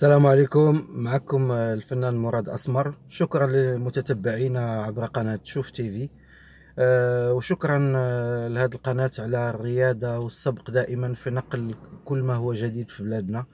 السلام عليكم معكم الفنان مراد اسمر شكرا لمتتبعينا عبر قناه شوف تي في آه، وشكرا آه، لهذه القناه على الرياده والسبق دائما في نقل كل ما هو جديد في بلادنا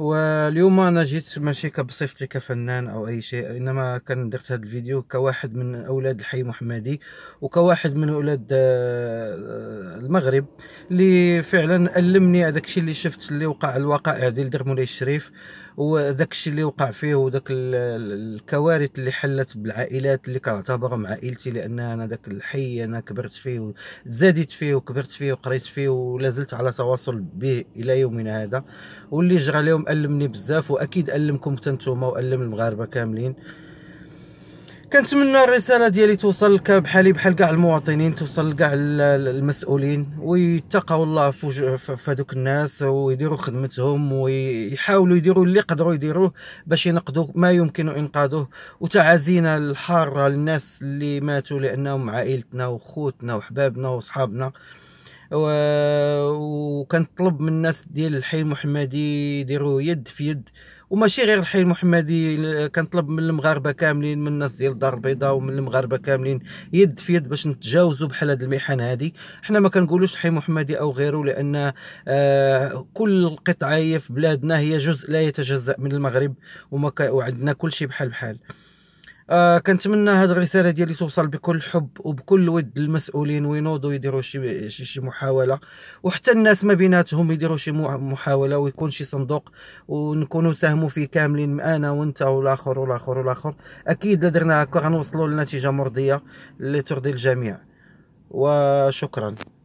واليوم انا جيت ماشي كبصفتي كفنان او اي شيء انما كان درت هذا الفيديو كواحد من اولاد الحي محمدي وكواحد من اولاد آه، آه، المغرب اللي فعلا المني هذاك الشيء اللي شفت اللي وقع الوقائع ديال دير مولاي الشريف وذاك الشيء اللي وقع فيه وذاك الكوارث اللي حلت بالعائلات اللي كنعتبرهم عائلتي لان انا ذاك الحي انا كبرت فيه وتزاديت فيه وكبرت فيه وقريت فيه ولازلت على تواصل به الى يومنا هذا واللي جرى لهم ألمني بزاف وأكيد ألمكم حتى نتوما وألم المغاربة كاملين كنتمنى الرساله ديالي توصل لك بحالي بحال كاع المواطنين توصل كاع المسؤولين ويتقوا الله في هذوك الناس ويديروا خدمتهم ويحاولوا يديروا اللي قدروا يديروه باش ينقذوا ما يمكن انقاذه وتعازينا الحاره للناس اللي ماتوا لانهم عائلتنا وخوتنا وحبابنا وصحابنا وكنطلب من الناس ديال الحي المحمدي يديروا يد في يد وماشي غير الحي المحمدي كنطلب من المغاربه كاملين من الناس ديال الدار البيضاء ومن المغاربه كاملين يد في يد باش نتجاوزوا بحال هذه المحن هذه حنا ما كنقولوش الحي المحمدي او غيره لان آه كل قطعه هي في بلادنا هي جزء لا يتجزا من المغرب وما وعندنا كل شيء بحال بحال آه كنتمنى هذه الرساله ديالي توصل بكل حب وبكل ود للمسؤولين وينوضوا يديروا شي شي محاوله وحتى الناس ما بيناتهم يديروا شي محاوله ويكون شي صندوق ونكونوا ساهموا فيه كاملين انا وانت والاخر والاخر والاخر اكيد لدرنا درنا هكا غنوصلوا لنتيجه مرضيه اللي ترضي الجميع وشكرا